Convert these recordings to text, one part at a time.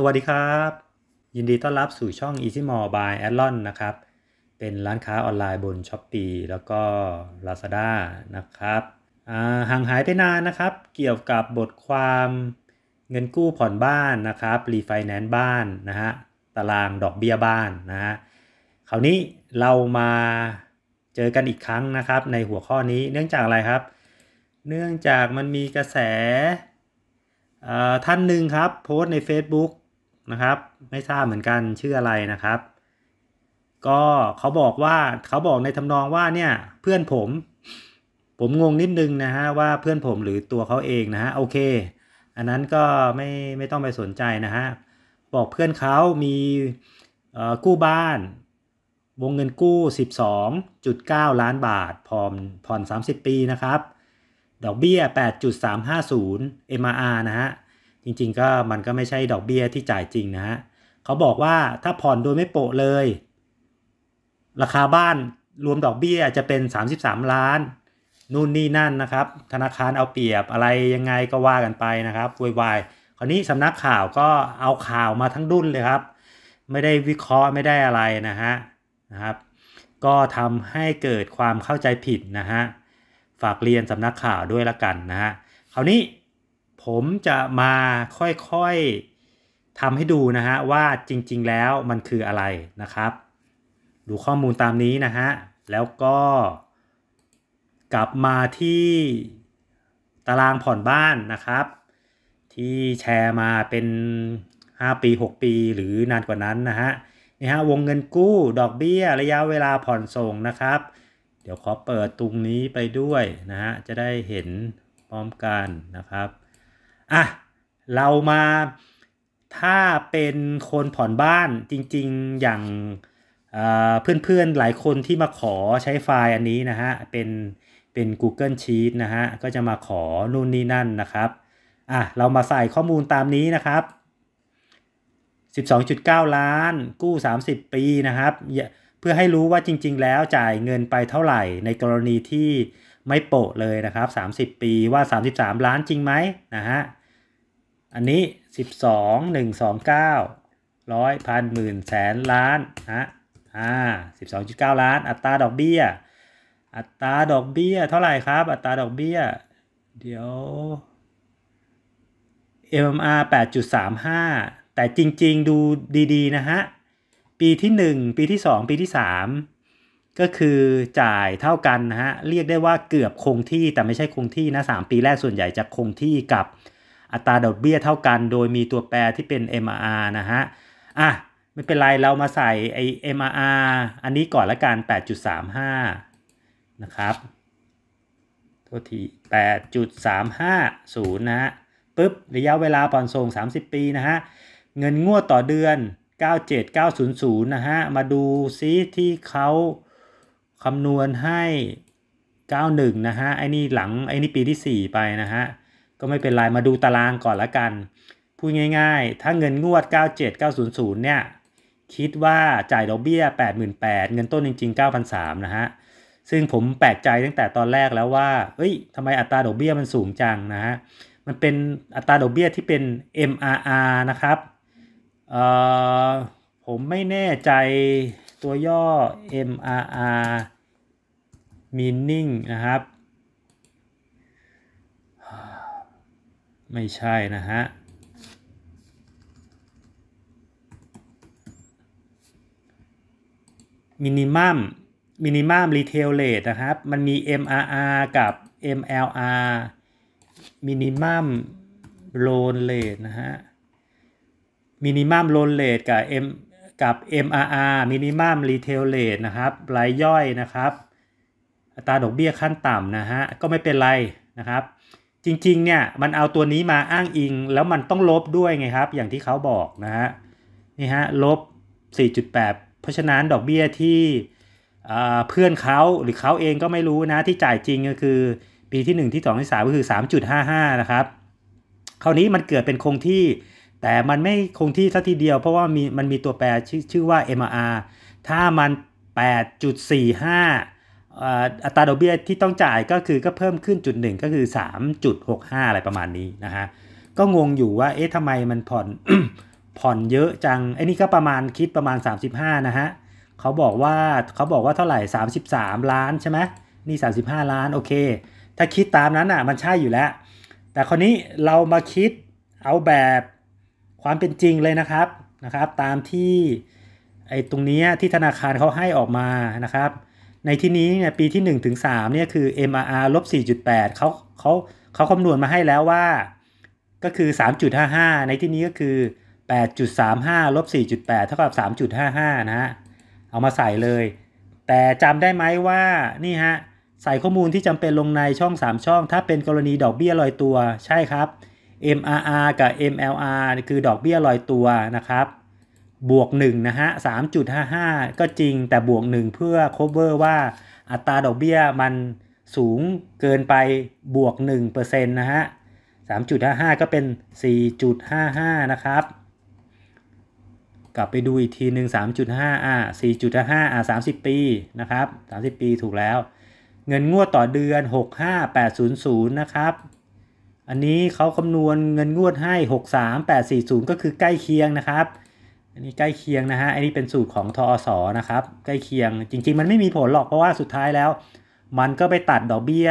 สวัสดีครับ ยินดีต้อนรับสู่ช่อง Easy Mall by a d l o n นะครับ เป็นร้านค้าออนไลน์บน s h อ p e e แล้วก็ Lazada นะครับห่างหายไปนานนะครับ เกี่ยวกับบทความเงินกู้ผ่อนบ้านนะครับรีไฟแนนซ์บ้าน นะฮะตารางดอกเบี้ยบ้านนะฮะคราวนี้เรามาเจอกันอีกครั้งนะครับในหัวข้อนี้เนื่องจากอะไรครับ เนื่องจากมันมีกระแสท่านหนึ่งครับโพสใน Facebook นะครับ ไม่ทราบเหมือนกันชื่ออะไรนะครับ ก็เขาบอกว่าเขาบอกในทำนองว่าเนี่ย เพื่อนผมผมงงนิดนึงนะฮะว่าเพื่อนผมหรือตัวเขาเองนะฮะ โอเค อันนั้นก็ไม่ไม่ต้องไปสนใจนะฮะ บอกเพื่อนเขามีกู้บ้าน วงเงินกู้ 12.9 ล้านบาทผ่อนผ่อน 30 ปีนะครับ ดอกเบี้ย 8.350 MRR นะฮะจริงๆก็มันก็ไม่ใช่ดอกเบี้ยที่จ่ายจริงนะฮะเขาบอกว่าถ้าผ่อนโดยไม่โปะเลย ราคาบ้านรวมดอกเบี้ยจะเป็น 33 ล้านนู่นนี่นั่นนะครับ ธนาคารเอาเปรียบอะไรยังไงก็ว่ากันไปนะครับวุ่นวายคราวนี้สำนักข่าวก็เอาข่าวมาทั้งดุนเลยครับ ไม่ได้วิเคราะห์ไม่ได้อะไรนะฮะนะครับก็ทำให้เกิดความเข้าใจผิดนะฮะฝากเรียนสำนักข่าวด้วยละกันนะฮะคราวนี้ผมจะมาค่อยๆทำให้ดูนะฮะ ว่าจริง ๆ แล้วมันคืออะไรนะครับ ดูข้อมูลตามนี้นะฮะแล้วก็ กลับมาที่ตารางผ่อนบ้านนะครับ ที่แชร์มาเป็น 5 ปี 6 ปีหรือนานกว่านั้นนะฮะนี่ฮะวงเงินกู้ดอกเบี้ยระยะเวลาผ่อนส่งนะครับ เดี๋ยวขอเปิดตรงนี้ไปด้วยนะฮะจะได้เห็นพร้อมกันนะครับอ่ะ เรามา ถ้าเป็นคนผ่อนบ้านจริงๆ อย่างเพื่อนๆ หลายคนที่มาขอใช้ไฟล์อันนี้นะฮะ เป็น เป็น Google Sheet นะฮะ ก็จะมาขอนู่นนี่นั่นนะครับ อ่ะ เรามาใส่ข้อมูลตามนี้นะครับ 12.9 ล้านกู้ 30 ปีนะครับ เพื่อให้รู้ว่าจริงๆ แล้วจ่ายเงินไปเท่าไหร่ในกรณีที่ไม่โปะเลยนะครับ 30 ปีว่า 33 ล้านจริงไหมนะฮะอันนี้ 12 129 100พันหมื่นแสนล้านนะอ่าสิบสองจุดเก้าล้านอัตราดอกเบี้ยอัตราดอกเบี้ย เท่าไหร่ครับอัตราดอกเบี้ย เดี๋ยว MMR 8.35 แต่จริง ๆ ดูดี ๆ นะฮะ ปีที่ 1 ปีที่ 2 ปีที่ 3 ก็คือจ่ายเท่ากันนะฮะ เรียกได้ว่าเกือบคงที่แต่ไม่ใช่คงที่นะ 3 ปีแรกส่วนใหญ่จะคงที่กับอัตราดอกเบี้ยเท่ากันโดยมีตัวแปรที่เป็น MR นะฮะ อ่ะ ไม่เป็นไรเรามาใส่ไอ้ MR อันนี้ก่อนละกัน 8.35 นะครับโทษที8.350นะฮะปุ๊บ ระยะเวลาผ่อนส่ง30 ปีนะฮะ เงินงวดต่อเดือน 97900 นะฮะ มาดูซิที่เขาคำนวณให้ 91 นะฮะ ไอ้นี่หลังไอ้นี่ปีที่ 4 ไปนะฮะก็ไม่เป็นไรมาดูตารางก่อนละกัน พูดง่ายๆ ถ้าเงินงวด 97900 เนี่ย คิดว่าจ่ายดอกเบี้ย 88,000 เงินต้นจริงๆ 9 0 0 3 นะฮะ ซึ่งผมแปลกใจตั้งแต่ตอนแรกแล้วว่าเอ้ยทำไมอัตราดอกเบี้ยมันสูงจังนะฮะ มันเป็นอัตราดอกเบี้ยที่เป็น MRR นะครับ เอ่อผมไม่แน่ใจตัวย่อ MRR meaning นะครับไม่ใช่นะฮะมินิมัมมินิมัมรีเทลเลทนะครับมันมี MRR กับ MLR มินิมัมโลนเลทนะฮะมินิมัมโลนเลทกับ M กับ MRR มินิมัมรีเทลเลทนะครับรายย่อยนะครับ อัตราดอกเบี้ยขั้นต่ำนะฮะ ก็ไม่เป็นไรนะครับจริง ๆ เนี่ยมันเอาตัวนี้มาอ้างอิงแล้วมันต้องลบด้วยไงครับ อย่างที่เขาบอกนะฮะนี่ฮะลบ 4.8 เพราะฉะนั้นดอกเบี้ยที่เพื่อนเขาหรือเขาเองก็ไม่รู้นะที่จ่ายจริงก็คือ ปีที่1ที่ 2 ที่3ก็คือ 3.55 นะครับคราวนี้มันเกิดเป็นคงที่ แต่มันไม่คงที่สักทีเดียว เพราะว่ามีมันมีตัวแปรชื่อว่า MR ถ้ามัน 8.45อัตราดอกเบี้ยที่ต้องจ่ายก็คือก็เพิ่มขึ้นจุดหนึ่งก็คือ 3.65 อะไรประมาณนี้นะฮะก็งงอยู่ว่าเอ๊ะทำไมมันผ่อน ผ่อนเยอะจังไอ้นี่ก็ประมาณคิดประมาณ 35นะฮะเขาบอกว่าเขาบอกว่าเท่าไหร่ 33 ล้านใช่ไหมนี่ 35 ล้าน โอเค ถ้าคิดตามนั้นอ่ะ มันใช่อยู่แล้ว แต่คนนี้เรามาคิดเอาแบบความเป็นจริงเลยนะครับนะครับตามที่ไอ้ตรงนี้ที่ธนาคารเขาให้ออกมานะครับในที่นี้เนี่ยปีที่1ถึงสเนี่ยคือ MRR ลบ4.8เขาเขาเขาคำนวณมาให้แล้วว่า ก็คือ 3.55 ในที่นี้ก็คือ 8.35ลบ4.8เท่ากับ3.55นะฮะเอามาใส่เลย แต่จำได้ไหมว่านี่ฮะใส่ข้อมูลที่จำเป็นลงในช่อง 3 ช่องถ้าเป็นกรณีดอกเบี้ยลอยตัวใช่ครับ MRR กับ MLR คือดอกเบี้ยลอยตัวนะครับบวก1นะฮะ 3.55 ก็จริงแต่บวก1เพื่อ cover ว่าอัตราดอกเบี้ยมันสูงเกินไปบวก1%นะฮะ 3.55 ก็เป็น 4.55 นะครับ กลับไปดูอีกทีหนึ่ง3.5 อ่ะ4.5 อ่ะ30 ปีนะครับ 30 ปีถูกแล้ว เงินงวดต่อเดือน 65800 นะครับ อันนี้เขาคำนวณเงินงวดให้ 63840 ก็คือใกล้เคียงนะครับอันนี้ใกล้เคียงนะฮะอันนี้เป็นสูตรของทอสอนะครับใกล้เคียงจริงๆ มันไม่มีผลหรอกเพราะว่าสุดท้ายแล้ว มันก็ไปตัดดอกเบี้ย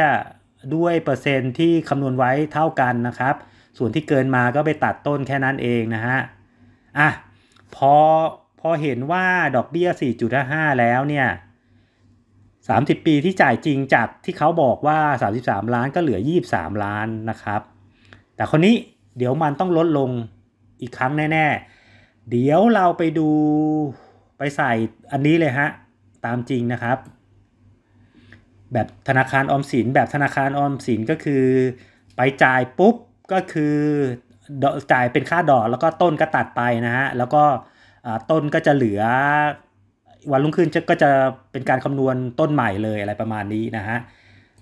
ด้วยเปอร์เซ็นที่คำนวณไว้เท่ากันนะครับ ส่วนที่เกินมาก็ไปตัดต้นแค่นั้นเองนะฮะ อ่ะ พอ พอเห็นว่าดอกเบี้ย4.5แล้วเนี่ย 30 ปีที่จ่ายจริงจากที่เขาบอกว่า 33 ล้านก็เหลือ 23 ล้านนะครับแต่คนนี้เดี๋ยวมันต้องลดลงอีกครั้งแน่ๆเดี๋ยวเราไปดูไปใส่อันนี้เลยฮะตามจริงนะครับ แบบธนาคารออมสินแบบธนาคารออมสินก็คือ ไปจ่ายปุ๊บก็คือจ่ายเป็นค่าดอก แล้วก็ต้นก็ตัดไปนะฮะแล้วก็ต้นก็จะเหลือวันรุ่งขึ้นก็จะเป็นการคำนวณต้นใหม่เลยอะไรประมาณนี้นะฮะ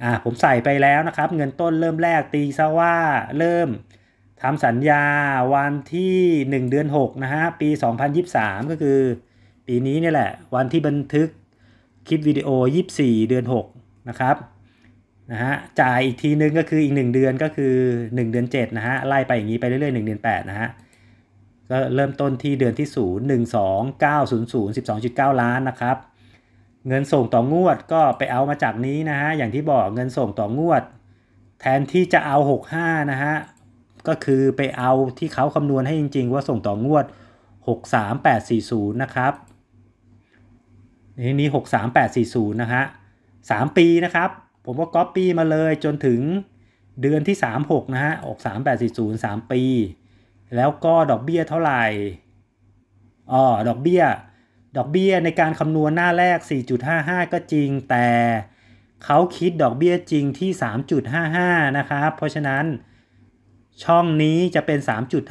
อ่าผมใส่ไปแล้วนะครับ เงินต้นเริ่มแรกตีซะว่าเริ่มทำสัญญาวันที่ 1 เดือน6นะฮะปี 2023 ก็คือ ปีนี้นี่แหละวันที่บันทึกคลิปวิดีโอ 24 เดือน6นะครับนะฮะจ่ายอีกทีนึงก็คืออีก1 เดือนก็คือ 1 เดือน7นะฮะไล่ไปอย่างนี้ไปเรื่อยๆ1เดือน8นะฮะก็เริ่มต้นที่เดือนที่0 1 2 9 0 0 12.9 ล้านนะครับ เงินส่งต่องวดก็ไปเอามาจากนี้นะฮะอย่างที่บอกเงินส่งต่องวด แทนที่จะเอา 65นะฮะก็คือไปเอาที่เขาคำนวณให้จริงๆ ว่าส่งต่องวด 63840 นะครับ นี่นี้63840 นะฮะ3ปีนะครับ ผมก็ก๊อปปี้มาเลยจนถึงเดือนที่36นะฮะ63840 3 ปีแล้วก็ดอกเบี้ยเท่าไหร่อ๋อดอกเบี้ยดอกเบี้ยในการคำนวณหน้าแรก 4.55 ก็จริงแต่เขาคิดดอกเบี้ยจริงที่ 3.55 นะครับ เพราะฉะนั้นช่องนี้จะเป็น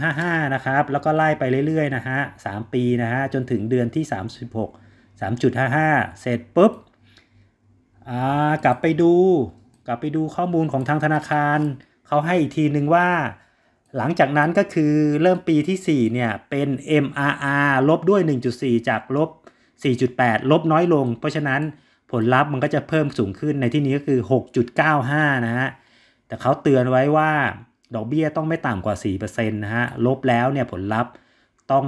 3.55 นะครับ แล้วก็ไล่ไปเรื่อย ๆ นะฮะ 3 ปี นะฮะ จนถึงเดือนที่ 36 3.55 เสร็จปุ๊บ อ่า กลับไปดู กลับไปดูข้อมูลของทางธนาคาร เขาให้อีกทีนึงว่า หลังจากนั้นก็คือเริ่มปีที่ 4 เนี่ย เป็น MRR ลบด้วย 1.4 จาก ลบ 4.8 ลบน้อยลง เพราะฉะนั้นผลลัพธ์มันก็จะเพิ่มสูงขึ้น ในที่นี้ก็คือ 6.95นะฮะ แต่เขาเตือนไว้ว่าดอกเบี้ยต้องไม่ต่ำกว่า 4%นะฮะ ลบแล้วเนี่ยผลลัพธ์ต้อง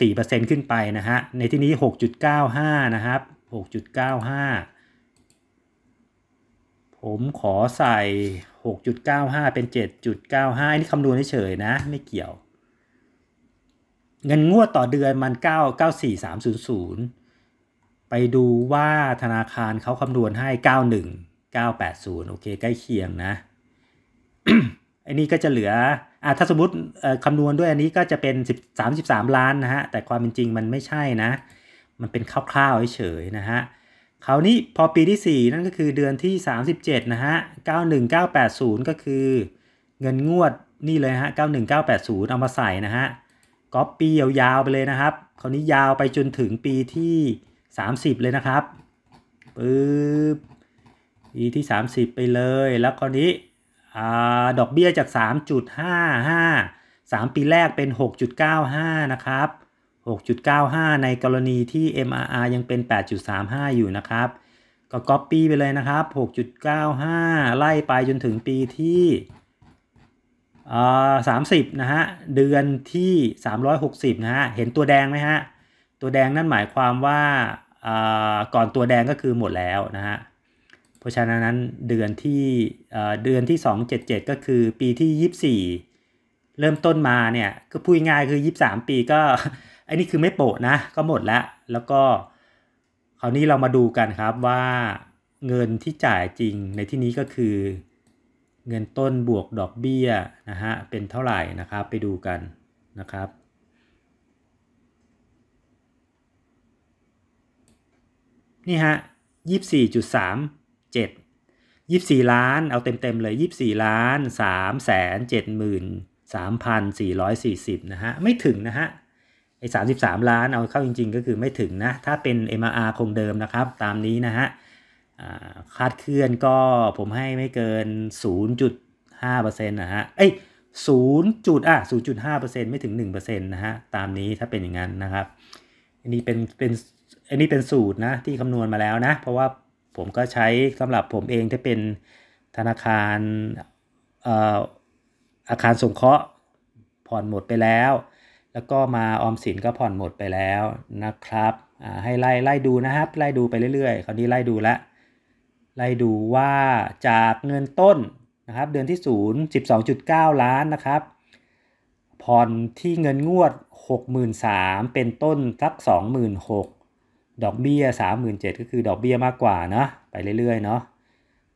4%ขึ้นไปนะฮะ ในที่นี้ 6.95 นะครับ 6.95 ผมขอใส่ 6.95 เป็น 7.95นี่คำนวณเฉยนะ ไม่เกี่ยว เงินงวดต่อเดือนมัน 994300ไปดูว่าธนาคารเขาคำนวณให้ 91980 โอเคใกล้เคียงนะอันนี้ก็จะเหลืออ่าถ้าสมมติคำนวณด้วยอันนี้ก็จะเป็น33 ล้านนะฮะ แต่ความเป็นจริงมันไม่ใช่นะ มันเป็นคร่าวๆเฉยๆนะฮะคราวนี้พอปีที่ 4 นั่นก็คือเดือนที่ 37นะฮะ91980 ก็คือ เงินงวดนี่เลยฮะ91980เอามาใส่นะฮะก๊อปปียาวๆไปเลยนะครับคราวนี้ยาวไปจนถึงปีที่ 30 เลยนะครับ ปึ๊บ ปีที่ 30 ไปเลย แล้วคราวนี้ดอกเบี้ยจาก 3.55 3 ปีแรกเป็น 6.95 นะครับ 6.95 ในกรณีที่ MRR ยังเป็น 8.35 อยู่นะครับ ก็ copy ไปเลยนะครับ 6.95 ไล่ไปจนถึงปีที่ 30 นะฮะ เดือนที่ 360 นะฮะ เห็นตัวแดงไหมฮะ ตัวแดงนั่นหมายความว่าก่อนตัวแดงก็คือหมดแล้วนะฮะเพราะฉะนั้นเดือนที่เดือนที่ 277 ก็คือปีที่ 24 เริ่มต้นมาเนี่ย ก็พูดง่ายคือ 23 ปีก็อันนี้คือไม่โปะนะก็หมดละแล้วก็คราวนี้เรามาดูกันครับว่าเงินที่จ่ายจริงในที่นี้ก็คือเงินต้นบวกดอกเบี้ยนะฮะเป็นเท่าไหร่นะครับ ไปดูกันนะครับนี่ฮะ7 24 ล้านเอาเต็มๆเลย24ล้าน3แสน7 3 4 4่นะฮะไม่ถึงนะฮะไอ้33 ล้านเอาเข้าจริงๆก็คือไม่ถึงนะถ้าเป็น MRR คงเดิมนะครับตามนี้นะฮะคาดเคลื่อนก็ผมให้ไม่เกิน 0.5%นะฮะเอ้ย0จุดอ่ะ0.5%ไม่ถึง1%นะฮะตามนี้ถ้าเป็นอย่างนั้นนะครับอันนี้เป็นเป็นอันนี้เป็นสูตรนะที่คำนวณมาแล้วนะเพราะว่าผมก็ใช้สำหรับผมเองที่เป็นธนาคารอาคารสงเคราะห์ผ่อนหมดไปแล้ว แล้วก็มาออมสินก็ผ่อนหมดไปแล้วนะครับ ให้ไล่ไล่ดูนะครับ ไล่ดูไปเรื่อยๆคราวนี้ไล่ดูละ ไล่ดูว่าจากเงินต้นนะครับเดือนที่0 12.9 ล้านนะครับผ่อนที่เงินงวด 63,000เป็นต้นสัก26,000ดอกเบี้ย37,000ก็คือดอกเบี้ยมากกว่านะ ไปเรื่อยๆเนาะ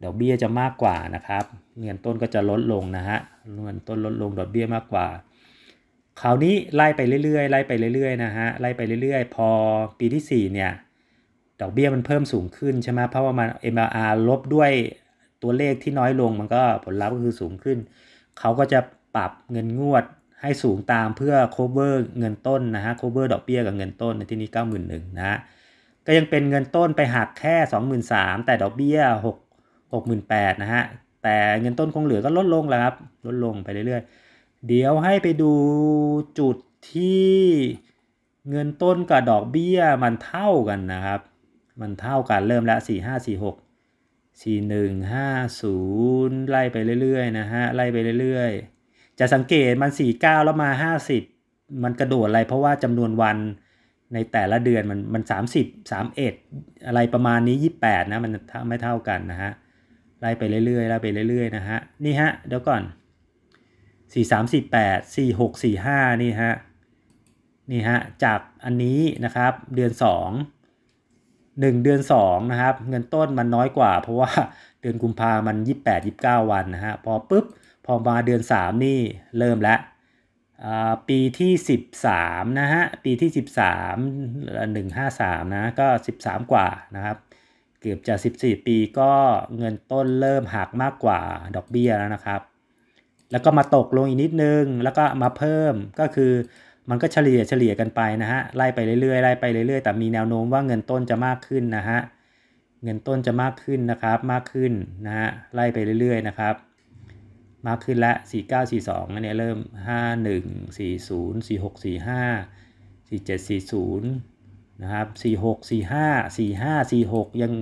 ดอกเบี้ยจะมากกว่านะครับเงินต้นก็จะลดลงนะฮะเงินต้นลดลงดอกเบี้ยมากกว่าคราวนี้ไล่ไปเรื่อยๆไล่ไปเรื่อย ๆนะฮะไล่ไปเรื่อย ๆ พอปีที่4เนี่ยดอกเบี้ยมันเพิ่มสูงขึ้นใช่ไหมเพราะว่ามัน MLR ลบด้วยตัวเลขที่น้อยลงมันก็ผลลัพธ์ก็คือสูงขึ้นเขาก็จะปรับเงินงวดให้สูงตามเพื่อ cover เงินต้นนะฮะ cover ดอกเบี้ยกับเงินต้นในที่นี้ 91,000นะก็ยังเป็นเงินต้นไปหักแค่23,000 แต่ดอกเบี้ย6 6 8นะฮะแต่เงินต้นคงเหลือก็ลดลงแล้วครับลดลงไปเรื่อยๆ เดี๋ยวให้ไปดูจุดที่เงินต้น กับดอกเบี้ยมันเท่ากันนะครับ มันเท่ากันเริ่มละ4 5 4 6 4 1 5 0ไล่ไปเรื่อยๆนะฮะไล่ไปเรื่อยๆ จะสังเกตมัน 49 แล้วมา 50 มันกระโดดอะไรเพราะว่าจำนวนวันในแต่ละเดือนมันมันสามสิบสามเอ็ดอะไร ประมาณนี้ยี่แปดนะมันไม่เท่ากันนะฮะไล่ไปเรื่อยๆไล่ไปเรื่อยๆนะฮะนี่ฮะเดี๋ยวก่อนสี่สามสี่แปดสี่หกสี่ห้านี่ฮะนี่ฮะจากอันนี้นะครับเดือนสองหนึ่งเดือนสองนะครับเงินต้น มันน้อยกว่า เพราะว่าเดือนกุมภามันยี่แปดยี่สิบเก้าวันนะฮะพอปุ๊บพอมาเดือนสามนี่เริ่มแล้วปีที่ 13นะฮะปีที่ 13 153นะก็ 13 กว่านะครับ เกือบจะ 14 ปีก็เงินต้นเริ่มหักมากกว่า ดอกเบี้ยแล้วนะครับ แล้วก็มาตกลงอีกนิดนึงแล้วก็มาเพิ่มก็คือมันก็เฉลี่ยเฉลี่ยกันไปนะฮะไล่ไปเรื่อยๆไล่ไปเรื่อยๆแต่มีแนวโน้มว่าเงินต้นจะมากขึ้นนะฮะเงินต้นจะมากขึ้นนะครับมากขึ้นนะฮะไล่ไปเรื่อยๆนะครับมากขึ้นละ 4942อันนี้เริ่ม 51 40 46 45 4740 นะครับ 46 45 45 46 ยัง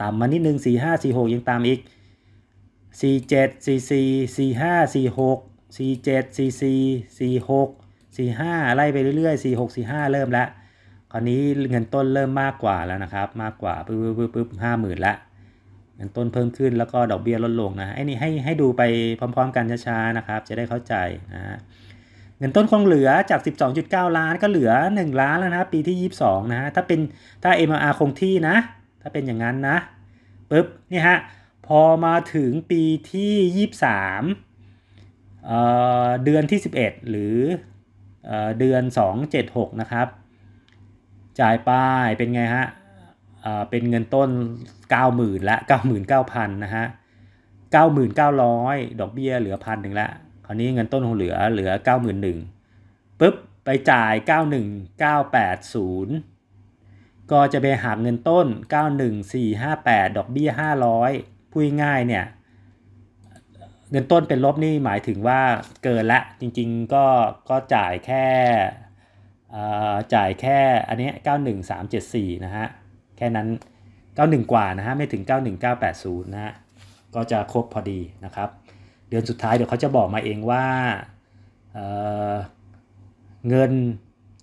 ต่ำมานิดนึง 45 46 ยังตามอีก 47 44 45 46 47 44 46 45 ไล่ไปเรื่อยๆ 46 45 เริ่มละ คราวนี้เงินต้นเริ่มมากกว่าแล้วนะครับ มากกว่าปึ๊บปึ๊บปึ๊บห้าหมื่นละเงินต้นเพิ่มขึ้นแล้วก็ดอกเบี้ยลดลงนะไอ้นี่ให้ให้ดูไปพร้อมๆกันช้าๆนะครับจะได้เข้าใจนะเงินต้นคงเหลือจาก 12.9 ล้านก็เหลือ 1 ล้านแล้วนะปีที่ 22 นะะถ้าเป็นถ้า MR คงที่นะ ถ้าเป็นอย่างนั้นนะปึ๊บนี่ฮะ พอมาถึงปีที่ 23เเดือนที่ 11 หรือเออเดือน 276 นะครับ จ่ายไปเป็นไงฮะเป็นเงินต้น 90,000ละ99,000 นะฮะ 9,900 ดอกเบี้ยเหลือพันหนึ่งละคราวนี้เงินต้นคงเหลือเหลือ 91,000ปุ๊บ ไปจ่าย 91,980 ก็จะไปหักเงินต้น 91,458 ดอกเบี้ย 500 พูดง่ายเนี่ย เงินต้นเป็นลบนี่หมายถึงว่าเกินละจริงๆก็ก็จ่ายแค่จ่ายแค่อันนี้91374 นะฮะแค่นั้น 91 กว่านะฮะ ไม่ถึง 91980 นะฮะ ก็จะครบพอดีนะครับ เดือนสุดท้ายเดี๋ยวเขาจะบอกมาเองว่าเเงิน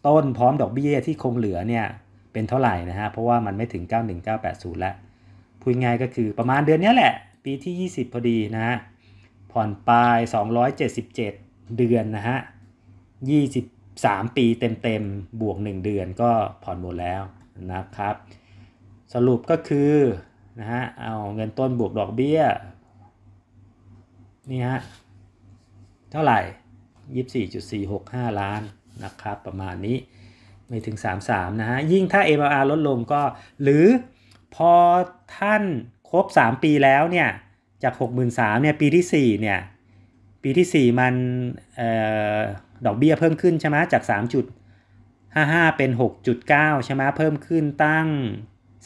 ต้นพร้อมดอกเบี้ยที่คงเหลือเนี่ย เป็นเท่าไหร่นะฮะ เพราะว่ามันไม่ถึง 91980แล้วพูดง่ายก็คือประมาณเดือนนี้แหละ ปีที่ 20 พอดีนะฮะ ผ่อนปลาย 277 เดือนนะฮะ 23 ปีเต็มๆบวก 1 เดือนก็ผ่อนหมดแล้วนะครับสรุปก็คือนะฮะเอาเงินต้นบวกดอกเบี้ย นี่ฮะ เท่าไหร่ 24.465 ล้านนะครับประมาณนี้ ไม่ถึง 33 นะฮะยิ่งถ้า MLR ลดลงก็ หรือพอท่านครบ 3 ปีแล้วเนี่ย จาก 63,000เนี่ยปีที่ 4 เนี่ย ปีที่ 4 มันออดอกเบี้ยเพิ่มขึ้นใช่ไหมจาก 3.55 เป็น 6.9ใช่ไหมเพิ่มขึ้นตั้ง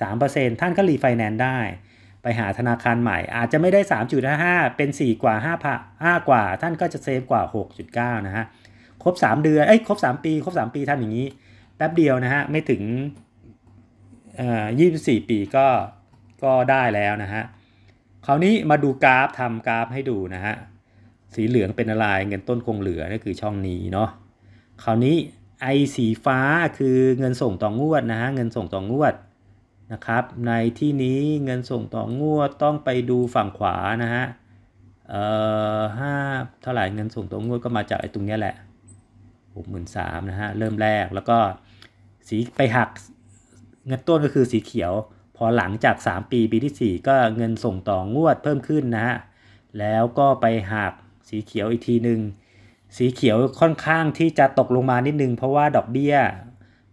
3%ท่านก็รีไฟแนนซ์ได้ ไปหาธนาคารใหม่อาจจะไม่ได้ 3 5เป็น 4 กว่า5 5กว่าท่านก็จะเซฟกว่า 6.9 นะฮะ ครบ3เดือนเอ้ยครบ3ปี ครบ 3 ปีท่านอย่างนี้ แป๊บเดียวนะฮะ ไม่ถึงยี่สิบสี่ปีก็ก็ได้แล้วนะฮะ คราวนี้มาดูกราฟทำกราฟให้ดูนะฮะ สีเหลืองเป็นอะไรเงินต้นคงเหลือ นี่คือช่องนี้เนาะคราวนี้ไอสีฟ้าคือเงินส่งต่องวดนะฮะเงินส่งต่องวดนะครับ ในที่นี้เงินส่งต่องวดต้องไปดูฝั่งขวา นะฮะ เอ่อห้าเท่าไหร่เงินส่งต่องวดก็มาจากไอ้ตรงนี้แหละหกหมื่นสามนะฮะ เริ่มแรกแล้วก็ สีไปหักเงินต้นก็คือสีเขียว พอหลังจาก 3 ปีปีที่ 4 ก็เงินส่งต่องวดเพิ่มขึ้นนะฮะ แล้วก็ไปหักสีเขียวอีกทีหนึ่ง สีเขียวค่อนข้างที่จะตกลงมานิดนึงเพราะว่าดอกเบี้ย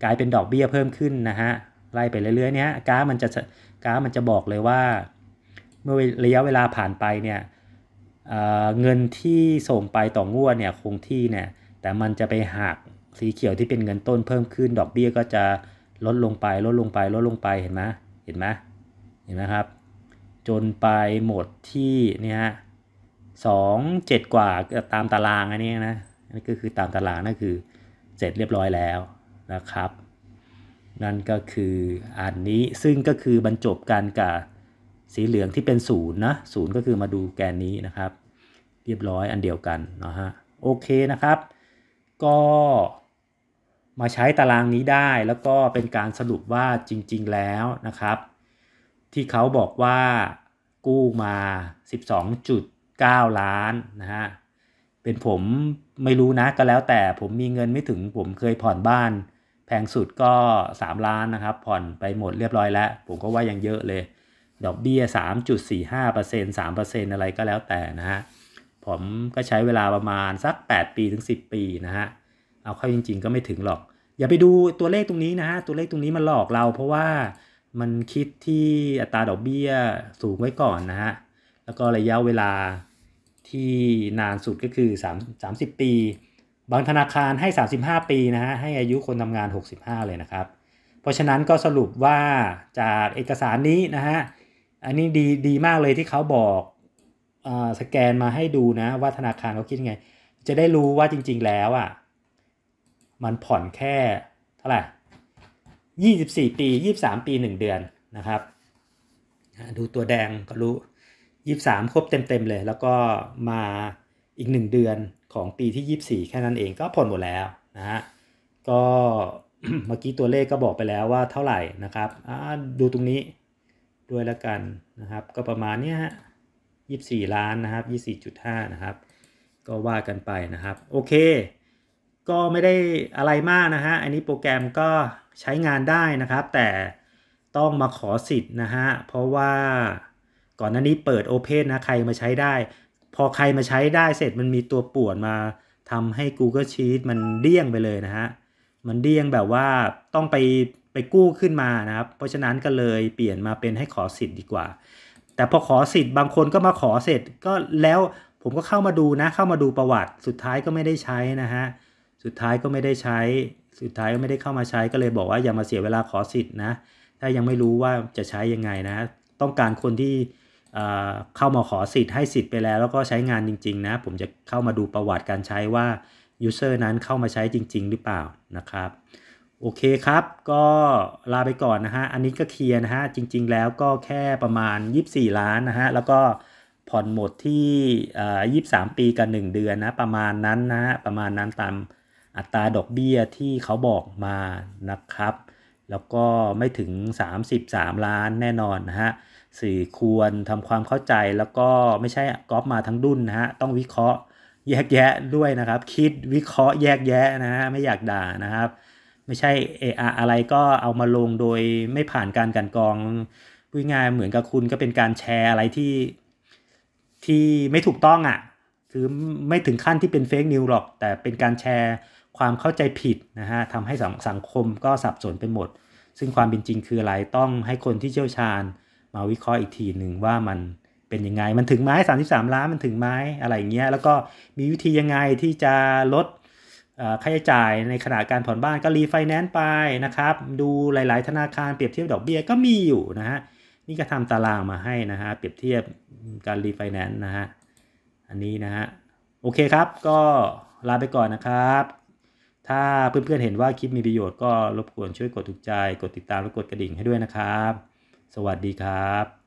กลายเป็นดอกเบี้ยเพิ่มขึ้นนะฮะไล่ไปเรื่อยๆเนี้ยกราฟมันจะกราฟมันจะบอกเลยว่า เมื่อระยะเวลาผ่านไปเนี่ยเเงินที่ส่งไปต่องวดเนี่ยคงที่เนี่ย แต่มันจะไปหักสีเขียวที่เป็นเงินต้นเพิ่มขึ้น ดอกเบี้ยก็จะลดลงไปลดลงไปลดลงไปเห็นไหมเห็นไหมเห็นไหมครับ จนไปหมดที่เนี่ยสองเจ็ดกว่าตามตารางอันนี้นะนี่ก็คือตามตารางนั่นคือเสร็จเรียบร้อยแล้วนะครับนั่นก็คืออันนี้ซึ่งก็คือบรรจบกันกับสีเหลืองที่เป็นศูนย์นะศูนย์ก็คือมาดูแกนนี้นะครับเรียบร้อยอันเดียวกันนะฮะโอเคนะครับ ก็มาใช้ตารางนี้ได้ แล้วก็เป็นการสรุปว่าจริงๆแล้วนะครับที่เขาบอกว่ากู้มา 12.9 ล้านนะฮะเป็นผมไม่รู้นะก็แล้วแต่ผมมีเงินไม่ถึงผมเคยผ่อนบ้านแพงสุดก็ 3 ล้านนะครับผ่อนไปหมดเรียบร้อยแล้ว ผมก็ว่ายังเยอะเลยดอกเบี้ย 3.45% 3%อะไรก็แล้วแต่นะฮะผมก็ใช้เวลาประมาณสัก 8 ปี ถึง 10 ปี นะฮะเอาเข้าจริงๆก็ไม่ถึงหรอก อย่าไปดูตัวเลขตรงนี้นะฮะตัวเลขตรงนี้มันหลอกเราเพราะว่ามันคิดที่อัตราดอกเบี้ยสูงไว้ก่อนนะฮะแล้วก็ระยะเวลาที่นานสุดก็คือ3 30ปีบางธนาคารให้ 35 ปีนะฮะ ให้อายุคนทำงาน 65 เลยนะครับ เพราะฉะนั้นก็สรุปว่าจากเอกสารนี้นะฮะ อันนี้ดีดีมากเลยที่เขาบอกอสแกนมาให้ดูนะว่าธนาคารเขาคิดไง จะได้รู้ว่าจริง ๆแล้วอะ่ะมันผ่อนแค่เท่าไหร่ 24 ปี 23 ปี 1 เดือน นะครับดูตัวแดงก็รู้ 23 ครบเต็มๆเลยแล้วก็มาอีก 1 เดือนของปีที่ 24 แค่นั้นเองก็ผ่อนหมดแล้วนะฮะก็เมื่อกี้ตัวเลขก็บอกไปแล้วว่าเท่าไหร่นะครับดูตรงนี้ด้วยแล้วกันนะครับก็ประมาณเนี้ยฮะ24 ล้านนะครับ24.5นะครับก็ว่ากันไปนะครับโอเค ก็ไม่ได้อะไรมากนะฮะอันนี้โปรแกรมก็ใช้งานได้นะครับ แต่ต้องมาขอสิทธิ์นะฮะ เพราะว่าก่อนหน้านี้เปิด o p e นนะใครมาใช้ได้พอใครมาใช้ได้เสร็จมันมีตัวป่วนมาทำให้ Google Sheet มันเดี้ยงไปเลยนะฮะมันเดี้ยงแบบว่าต้องไปไปกู้ขึ้นมานะครับเพราะฉะนั้นก็เลยเปลี่ยนมาเป็นให้ขอสิทธิ์ดีกว่า แต่พอขอสิทธิ์บางคนก็มาขอเสร็จก็แล้วผมก็เข้ามาดูนะเข้ามาดูประวัติ สุดท้ายก็ไม่ได้ใช้นะฮะสุดท้ายก็ไม่ได้ใช้ สุดท้ายก็ไม่ได้เข้ามาใช้ก็เลยบอกว่าอย่ามาเสียเวลาขอสิทธิ์นะถ้ายังไม่รู้ว่าจะใช้ยังไงนะ ต้องการคนที่เข้ามาขอสิทธิ์ให้สิทธิ์ไปแล้ว แล้วก็ใช้งานจริง ๆ นะ ผมจะเข้ามาดูประวัติการใช้ว่ายูเซอร์นั้นเข้ามาใช้จริง ๆ หรือเปล่านะครับ โอเคครับ ก็ลาไปก่อนนะฮะ อันนี้ก็เคลียร์นะฮะ จริง ๆ แล้วก็แค่ประมาณ 24 ล้านนะฮะแล้วก็ผ่อนหมดที่23 ปีกับ1เดือนนะ ประมาณนั้นนะฮะประมาณนั้นตามอัตราดอกเบี้ยที่เขาบอกมานะครับ แล้วก็ไม่ถึง 33 ล้านแน่นอนนะฮะสื่อควรทำความเข้าใจแล้วก็ไม่ใช่ก๊อปมาทั้งดุนนะฮะต้องวิเคราะห์แยกแยะด้วยนะครับคิดวิเคราะห์แยกแยะนะฮะไม่อยากด่านะครับ ไม่ใช่เออะอะไรก็เอามาลงโดยไม่ผ่านการกันกองพูดง่ายเหมือนกับคุณก็เป็นการแชร์อะไรที่ที่ไม่ถูกต้องอะ่ะ คือไม่ถึงขั้นที่เป็นเฟกนิวหรอกแต่เป็นการแชร์ความเข้าใจผิดนะฮะทำให้สังงคมก็สับสนไปหมดซึ่งความเป็นจริงคืออะไรต้องให้คนที่เชี่ยวชาญมาวิเคราะห์อีกทีหนึ่งว่ามันเป็นยังไงมันถึงไหม33ล้านมันถึงไหมอะไรเงี้ย แล้วก็มีวิธียังไงที่จะลดค่าใช้จ่ายในขณะการผ่อนบ้านก็รีไฟแนนซ์ไปนะครับ ดูหลายๆธนาคารเปรียบเทียบดอกเบีย้ยก็มีอยู่นะฮะนี่ก็ทำตารางมาให้นะฮะเปรียบเทียบการรีไฟแนนซ์นะฮะอันนี้นะฮะโอเคครับก็ลาไปก่อนนะครับ ถ้าเพื่อนๆเห็นว่าคลิปมีประโยชน์ก็รบกวนช่วยกดถูกใจ กดติดตามและกดกระดิ่งให้ด้วยนะครับสวัสดีครับ